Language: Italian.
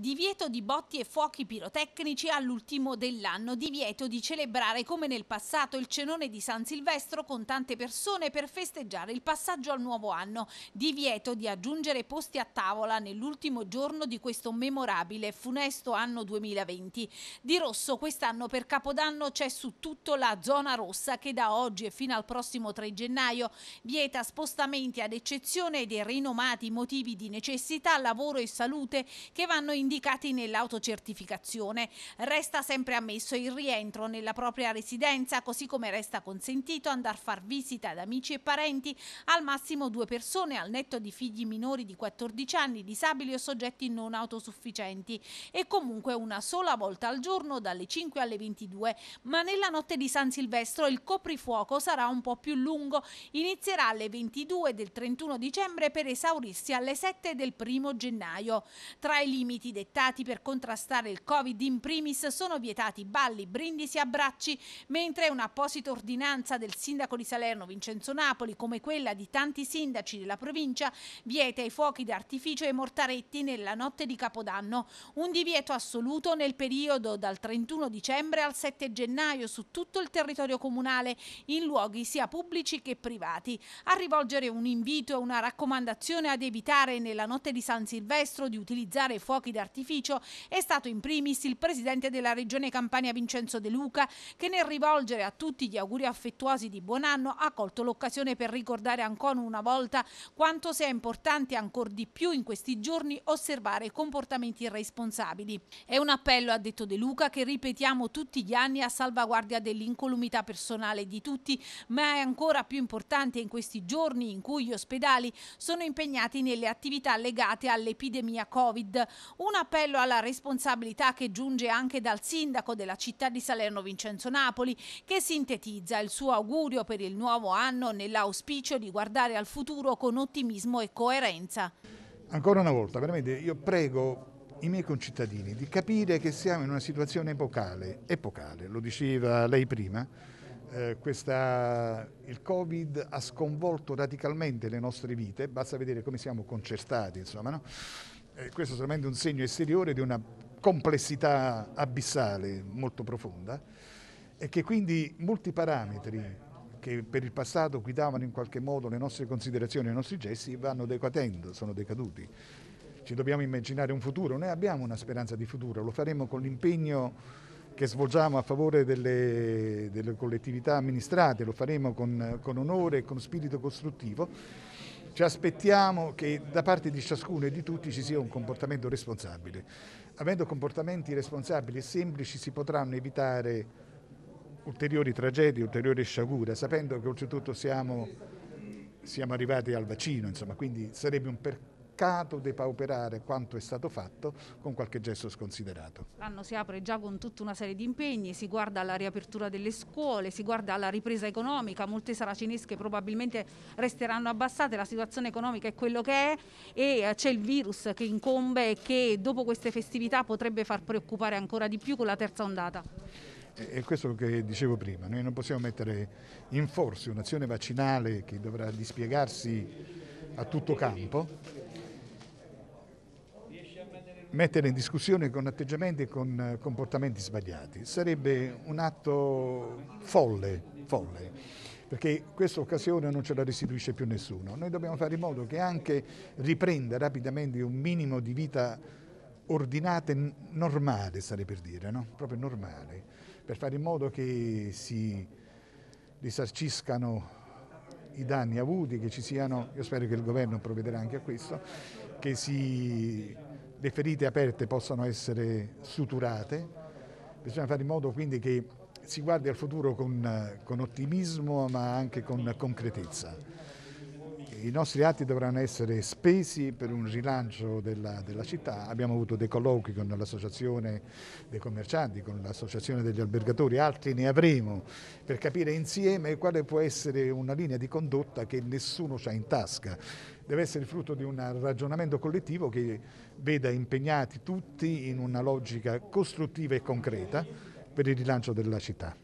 Divieto di botti e fuochi pirotecnici all'ultimo dell'anno, divieto di celebrare come nel passato il cenone di San Silvestro con tante persone per festeggiare il passaggio al nuovo anno, divieto di aggiungere posti a tavola nell'ultimo giorno di questo memorabile funesto anno 2020. Di rosso quest'anno per Capodanno c'è su tutto la zona rossa che da oggi e fino al prossimo 3 gennaio vieta spostamenti ad eccezione dei rinomati motivi di necessità, lavoro e salute che vanno in indicati nell'autocertificazione. Resta sempre ammesso il rientro nella propria residenza, così come resta consentito andare a far visita ad amici e parenti, al massimo due persone, al netto di figli minori di 14 anni, disabili o soggetti non autosufficienti e comunque una sola volta al giorno dalle 5 alle 22, ma nella notte di San Silvestro il coprifuoco sarà un po' più lungo, inizierà alle 22 del 31 dicembre per esaurirsi alle 7 del 1 gennaio. Tra i limiti strumenti dettati per contrastare il Covid in primis sono vietati balli, brindisi, e abbracci, mentre un'apposita ordinanza del sindaco di Salerno Vincenzo Napoli, come quella di tanti sindaci della provincia, vieta i fuochi d'artificio e i mortaretti nella notte di Capodanno. Un divieto assoluto nel periodo dal 31 dicembre al 7 gennaio su tutto il territorio comunale, in luoghi sia pubblici che privati. A rivolgere un invito e una raccomandazione ad evitare nella notte di San Silvestro di utilizzare fuochi d'artificio d'artificio è stato in primis il presidente della regione Campania Vincenzo De Luca che nel rivolgere a tutti gli auguri affettuosi di buon anno ha colto l'occasione per ricordare ancora una volta quanto sia importante ancora di più in questi giorni osservare comportamenti irresponsabili. È un appello, ha detto De Luca, che ripetiamo tutti gli anni a salvaguardia dell'incolumità personale di tutti, ma è ancora più importante in questi giorni in cui gli ospedali sono impegnati nelle attività legate all'epidemia Covid, Un un appello alla responsabilità che giunge anche dal sindaco della città di Salerno Vincenzo Napoli, che sintetizza il suo augurio per il nuovo anno nell'auspicio di guardare al futuro con ottimismo e coerenza. Ancora una volta, veramente io prego i miei concittadini di capire che siamo in una situazione epocale, epocale lo diceva lei prima, eh, questa, il Covid ha sconvolto radicalmente le nostre vite, basta vedere come siamo concertati, insomma, no? eh, questo è solamente un segno esteriore di una complessità abissale molto profonda e che quindi molti parametri che per il passato guidavano in qualche modo le nostre considerazioni, i nostri gesti, vanno decadendo, sono decaduti. Ci dobbiamo immaginare un futuro, noi abbiamo una speranza di futuro, lo faremo con l'impegno che svolgiamo a favore delle, delle collettività amministrate, lo faremo con, con onore e con spirito costruttivo ci aspettiamo che da parte di ciascuno e di tutti ci sia un comportamento responsabile. Avendo comportamenti responsabili e semplici si potranno evitare ulteriori tragedie, ulteriori sciagure, sapendo che oltretutto siamo, siamo arrivati al vaccino, insomma, quindi sarebbe un percorso peccato depauperare quanto è stato fatto con qualche gesto sconsiderato. L'anno si apre già con tutta una serie di impegni, si guarda alla riapertura delle scuole, si guarda alla ripresa economica, molte saracinesche probabilmente resteranno abbassate, la situazione economica è quello che è e eh, c'è il virus che incombe e che dopo queste festività potrebbe far preoccupare ancora di più con la terza ondata. È questo che dicevo prima, noi non possiamo mettere in forza un'azione vaccinale che dovrà dispiegarsi a tutto campo mettere in discussione con atteggiamenti e con eh, comportamenti sbagliati. Sarebbe un atto folle, folle, perché questa occasione non ce la restituisce più nessuno. Noi dobbiamo fare in modo che anche riprenda rapidamente un minimo di vita ordinata e normale, sarei per dire, no? proprio normale, per fare in modo che si risarciscano i danni avuti, che ci siano, io spero che il governo provvederà anche a questo, che si le ferite aperte possano essere suturate, bisogna fare in modo quindi che si guardi al futuro con, con ottimismo ma anche con concretezza. I nostri atti dovranno essere spesi per un rilancio della, della città. Abbiamo avuto dei colloqui con l'associazione dei commercianti, con l'associazione degli albergatori, altri ne avremo per capire insieme quale può essere una linea di condotta che nessuno ha in tasca deve essere frutto di un ragionamento collettivo che veda impegnati tutti in una logica costruttiva e concreta per il rilancio della città.